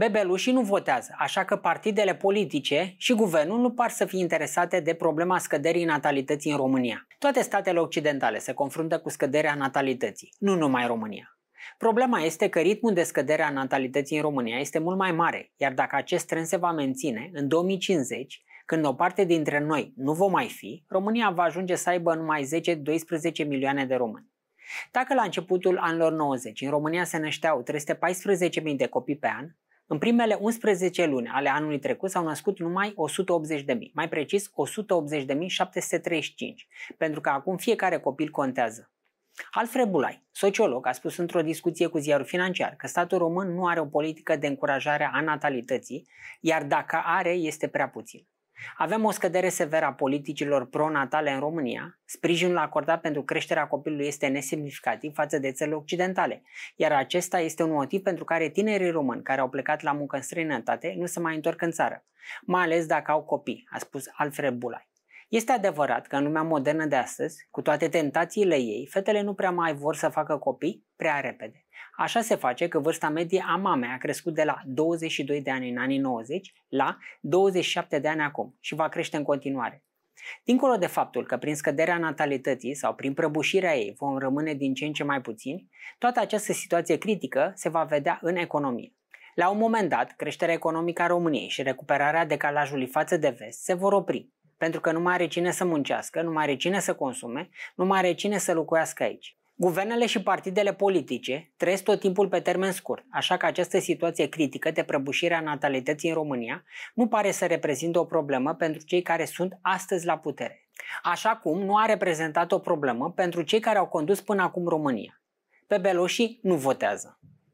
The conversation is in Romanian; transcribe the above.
bebelușii nu votează, așa că partidele politice și guvernul nu par să fie interesate de problema scăderii natalității în România. Toate statele occidentale se confruntă cu scăderea natalității, nu numai România. Problema este că ritmul de scădere a natalității în România este mult mai mare, iar dacă acest trend se va menține, în 2050, când o parte dintre noi nu vom mai fi, România va ajunge să aibă numai 10-12 milioane de români. Dacă la începutul anilor 90 în România se nășteau 314.000 de copii pe an, în primele 11 luni ale anului trecut s-au născut numai 180.000, mai precis 180.735, pentru că acum fiecare copil contează. Alfred Bulai, sociolog, a spus într-o discuție cu ziarul financiar că statul român nu are o politică de încurajare a natalității, iar dacă are, este prea puțin. Avem o scădere severă a politicilor pronatale în România, sprijinul acordat pentru creșterea copilului este nesemnificativ față de țările occidentale, iar acesta este un motiv pentru care tinerii români care au plecat la muncă în străinătate nu se mai întorc în țară, mai ales dacă au copii, a spus Alfred Bulai. Este adevărat că în lumea modernă de astăzi, cu toate tentațiile ei, fetele nu prea mai vor să facă copii prea repede. Așa se face că vârsta medie a mamei a crescut de la 22 de ani în anii 90 la 27 de ani acum și va crește în continuare. Dincolo de faptul că prin scăderea natalității sau prin prăbușirea ei vom rămâne din ce în ce mai puțini, toată această situație critică se va vedea în economie. La un moment dat, creșterea economică a României și recuperarea decalajului față de vest se vor opri, pentru că nu mai are cine să muncească, nu mai are cine să consume, nu mai are cine să locuiască aici. Guvernele și partidele politice trăiesc tot timpul pe termen scurt, așa că această situație critică de prăbușire a natalității în România nu pare să reprezintă o problemă pentru cei care sunt astăzi la putere. Așa cum nu a reprezentat o problemă pentru cei care au condus până acum România. Pe Beloșii nu votează.